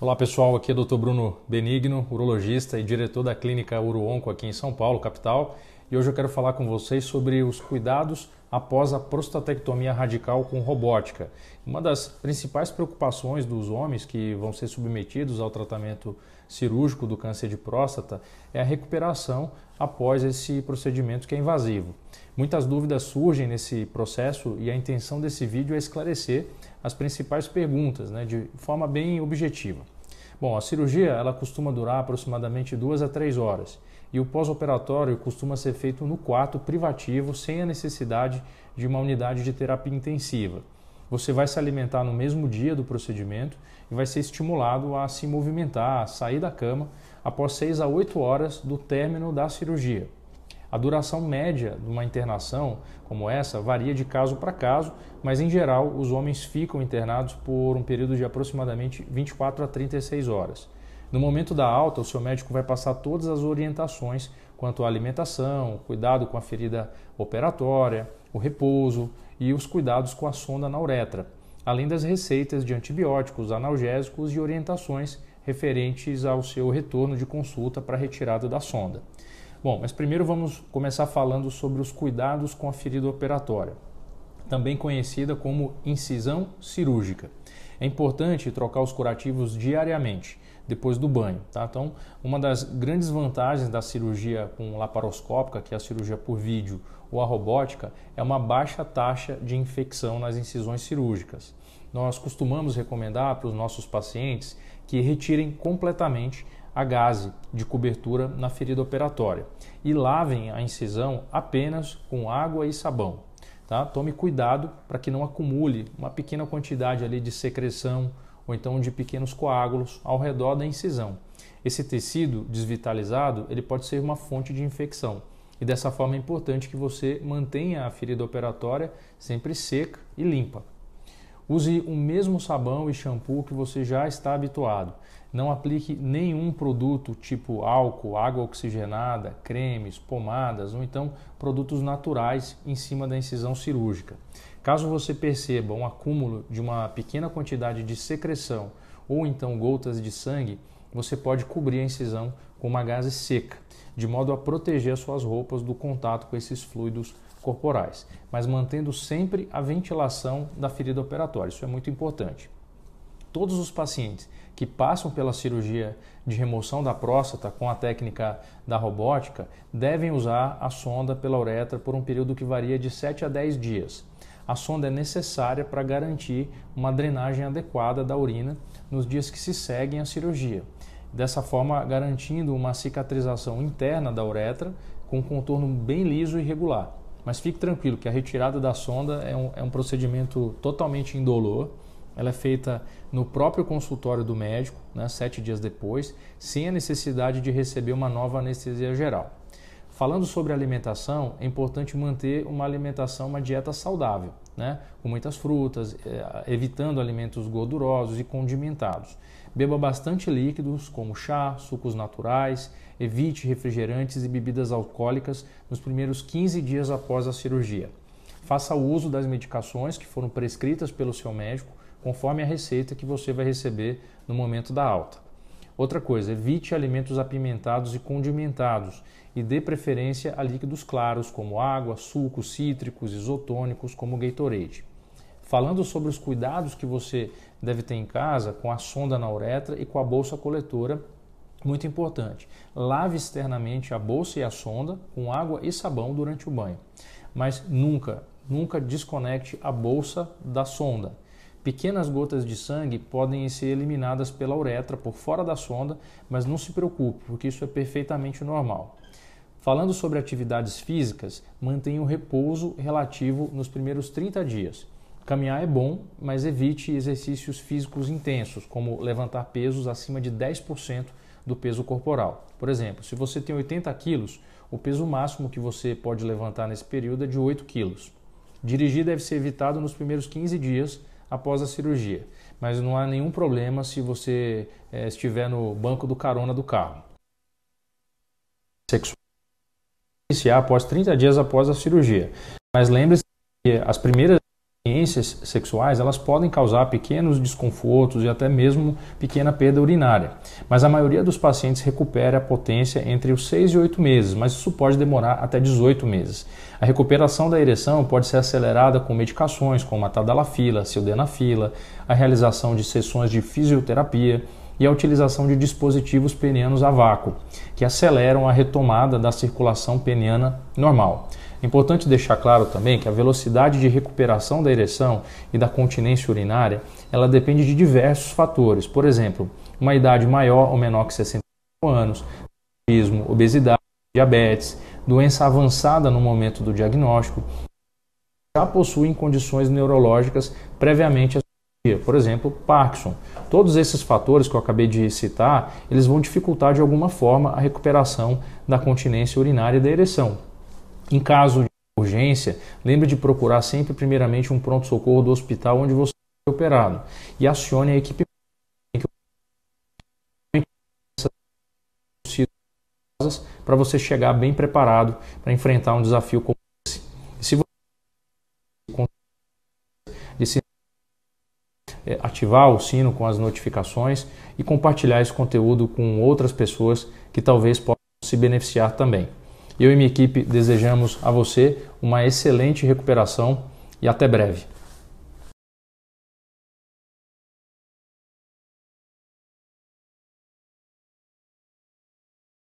Olá pessoal, aqui é o Dr. Bruno Benigno, urologista e diretor da clínica Uroonco aqui em São Paulo, capital. E hoje eu quero falar com vocês sobre os cuidados após a prostatectomia radical com robótica. Uma das principais preocupações dos homens que vão ser submetidos ao tratamento cirúrgico do câncer de próstata é a recuperação após esse procedimento que é invasivo. Muitas dúvidas surgem nesse processo e a intenção desse vídeo é esclarecer as principais perguntas né, de forma bem objetiva. Bom, a cirurgia ela costuma durar aproximadamente duas a três horas e o pós-operatório costuma ser feito no quarto privativo sem a necessidade de uma unidade de terapia intensiva. Você vai se alimentar no mesmo dia do procedimento e vai ser estimulado a se movimentar, a sair da cama após seis a oito horas do término da cirurgia. A duração média de uma internação como essa varia de caso para caso, mas em geral os homens ficam internados por um período de aproximadamente 24 a 36 horas. No momento da alta, o seu médico vai passar todas as orientações quanto à alimentação, cuidado com a ferida operatória, o repouso e os cuidados com a sonda na uretra, além das receitas de antibióticos, analgésicos e orientações referentes ao seu retorno de consulta para retirada da sonda. Bom, mas primeiro vamos começar falando sobre os cuidados com a ferida operatória, também conhecida como incisão cirúrgica. É importante trocar os curativos diariamente, depois do banho. Tá? Então, uma das grandes vantagens da cirurgia com laparoscópica, que é a cirurgia por vídeo ou a robótica, é uma baixa taxa de infecção nas incisões cirúrgicas. Nós costumamos recomendar para os nossos pacientes que retirem completamente a gaze de cobertura na ferida operatória e lavem a incisão apenas com água e sabão. Tá? Tome cuidado para que não acumule uma pequena quantidade ali de secreção ou então de pequenos coágulos ao redor da incisão. Esse tecido desvitalizado ele pode ser uma fonte de infecção e dessa forma é importante que você mantenha a ferida operatória sempre seca e limpa. Use o mesmo sabão e shampoo que você já está habituado. Não aplique nenhum produto tipo álcool, água oxigenada, cremes, pomadas ou então produtos naturais em cima da incisão cirúrgica. Caso você perceba um acúmulo de uma pequena quantidade de secreção ou então gotas de sangue, você pode cobrir a incisão com uma gaze seca, de modo a proteger as suas roupas do contato com esses fluidos corporais, mas mantendo sempre a ventilação da ferida operatória. Isso é muito importante. Todos os pacientes que passam pela cirurgia de remoção da próstata com a técnica da robótica devem usar a sonda pela uretra por um período que varia de 7 a 10 dias. A sonda é necessária para garantir uma drenagem adequada da urina nos dias que se seguem à cirurgia, dessa forma garantindo uma cicatrização interna da uretra com um contorno bem liso e regular. Mas fique tranquilo que a retirada da sonda é um, é um procedimento totalmente indolor. Ela é feita no próprio consultório do médico, né, sete dias depois, sem a necessidade de receber uma nova anestesia geral. Falando sobre alimentação, é importante manter uma alimentação, uma dieta saudável né? com muitas frutas, eh, evitando alimentos gordurosos e condimentados. Beba bastante líquidos, como chá, sucos naturais, evite refrigerantes e bebidas alcoólicas nos primeiros 15 dias após a cirurgia. Faça uso das medicações que foram prescritas pelo seu médico, conforme a receita que você vai receber no momento da alta. Outra coisa, evite alimentos apimentados e condimentados e dê preferência a líquidos claros como água, sucos, cítricos, isotônicos como Gatorade. Falando sobre os cuidados que você deve ter em casa com a sonda na uretra e com a bolsa coletora, muito importante. Lave externamente a bolsa e a sonda com água e sabão durante o banho, mas nunca, nunca desconecte a bolsa da sonda Pequenas gotas de sangue podem ser eliminadas pela uretra por fora da sonda, mas não se preocupe, porque isso é perfeitamente normal. Falando sobre atividades físicas, mantenha o repouso relativo nos primeiros 30 dias. Caminhar é bom, mas evite exercícios físicos intensos, como levantar pesos acima de 10% do peso corporal. Por exemplo, se você tem 80 quilos, o peso máximo que você pode levantar nesse período é de 8 quilos. Dirigir deve ser evitado nos primeiros 15 dias após a cirurgia. Mas não há nenhum problema se você é, estiver no banco do carona do carro. Sexual iniciar após 30 dias após a cirurgia. Mas lembre-se que as primeiras experiências sexuais elas podem causar pequenos desconfortos e até mesmo pequena perda urinária, mas a maioria dos pacientes recupera a potência entre os 6 e 8 meses, mas isso pode demorar até 18 meses. A recuperação da ereção pode ser acelerada com medicações como a tadalafila, sildenafila, a realização de sessões de fisioterapia e a utilização de dispositivos penianos a vácuo, que aceleram a retomada da circulação peniana normal. Importante deixar claro também que a velocidade de recuperação da ereção e da continência urinária, ela depende de diversos fatores. Por exemplo, uma idade maior ou menor que 65 anos, autismo, obesidade, diabetes, doença avançada no momento do diagnóstico, já possuem condições neurológicas previamente por exemplo, Parkinson. Todos esses fatores que eu acabei de citar, eles vão dificultar de alguma forma a recuperação da continência urinária e da ereção. Em caso de urgência, lembre de procurar sempre primeiramente um pronto-socorro do hospital onde você foi é operado e acione a equipe para você chegar bem preparado para enfrentar um desafio como esse. E se você ativar o sino com as notificações e compartilhar esse conteúdo com outras pessoas que talvez possam se beneficiar também. Eu e minha equipe desejamos a você uma excelente recuperação e até breve.